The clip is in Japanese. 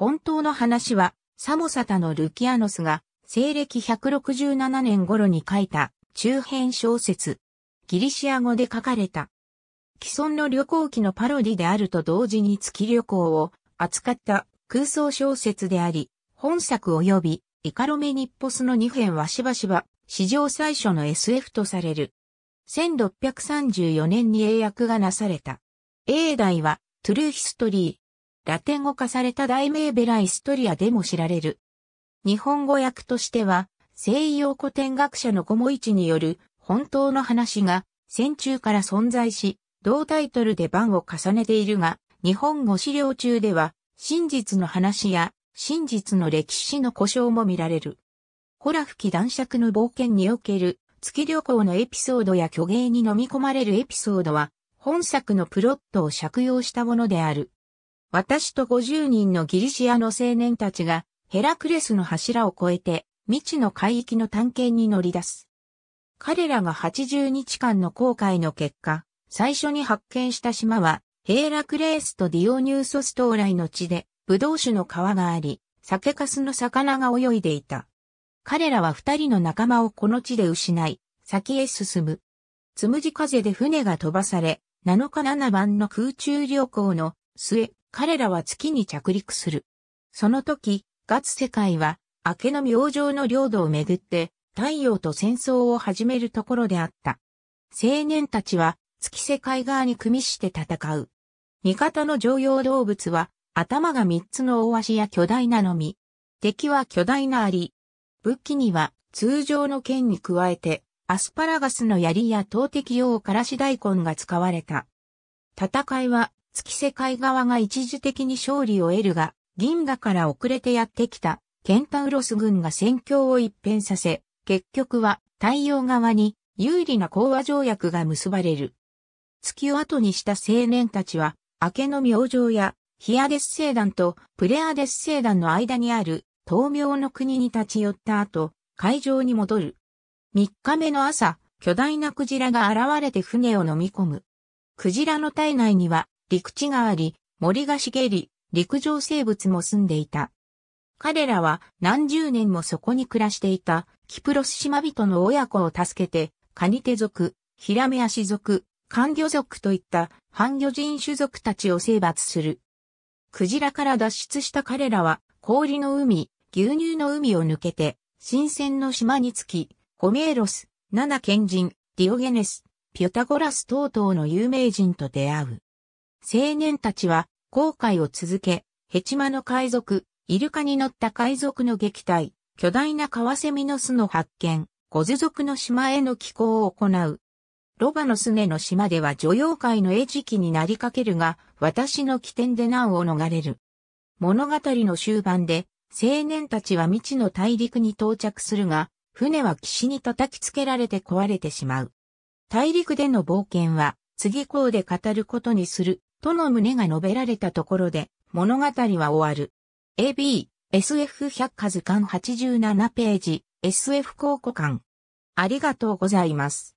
本当の話は、サモサタのルキアノスが、西暦167年頃に書いた、中編小説。ギリシア語で書かれた。既存の旅行記のパロディであると同時に月旅行を扱った空想小説であり、本作及びイカロメニッポスの2編はしばしば史上最初の SF とされる。1634年に英訳がなされた。英題はトゥルーヒストリラテン語化された題名ベライストリアでも知られる。日本語訳としては、西洋古典学者の五も一による本当の話が戦中から存在し、同タイトルで番を重ねているが、日本語資料中では、真実の話や真実の歴史の故障も見られる。ホラ吹き男爵の冒険における月旅行のエピソードや虚芸に飲み込まれるエピソードは、本作のプロットを借用したものである。私と50人のギリシアの青年たちが、ヘラクレスの柱を越えて、未知の海域の探検に乗り出す。彼らが80日間の航海の結果、最初に発見した島は、ヘーラクレースとディオニューソス到来の地で、ブドウ酒の川があり、酒粕の魚が泳いでいた。彼らは二人の仲間をこの地で失い、先へ進む。つむじ風で船が飛ばされ、7日7番の空中旅行の末、彼らは月に着陸する。その時、ガツ世界は、明けの明星の領土をめぐって、太陽と戦争を始めるところであった。青年たちは、月世界側に組みして戦う。味方の常用動物は、頭が三つの大足や巨大なのみ。敵は巨大なり。武器には、通常の剣に加えて、アスパラガスの槍や投擲用からし大根が使われた。戦いは月世界側が一時的に勝利を得るが、銀河から遅れてやってきたケンタウロス軍が戦況を一変させ、結局は太陽側に有利な講和条約が結ばれる。月を後にした青年たちは、明けの明星やヒアデス星団とプレアデス星団の間にある東明の国に立ち寄った後、海上に戻る。3日目の朝、巨大なクジラが現れて船を飲み込む。クジラの体内には陸地があり、森が茂り、陸上生物も住んでいた。彼らは何十年もそこに暮らしていたキプロス島人の親子を助けて、カニテ族、ヒラメアシ族、カンギョ族といった半魚人種族たちを征伐する。クジラから脱出した彼らは氷の海、牛乳の海を抜けて、新鮮の島に着き、ホメーロス、ナナ賢人、ディオゲネス、ピュタゴラス等々の有名人と出会う。青年たちは航海を続け、ヘチマの海賊、イルカに乗った海賊の撃退、巨大なカワセミの巣の発見、ゴズ族の島への寄港を行う。ロバのすねの島では女妖怪の餌食になりかけるが、私の起点で難を逃れる。物語の終盤で、青年たちは未知の大陸に到着するが、船は岸に叩きつけられて壊れてしまう。大陸での冒険は、次行で語ることにするとの旨が述べられたところで、物語は終わる。AB、SF 百科図鑑87ページ、SF 考古館。ありがとうございます。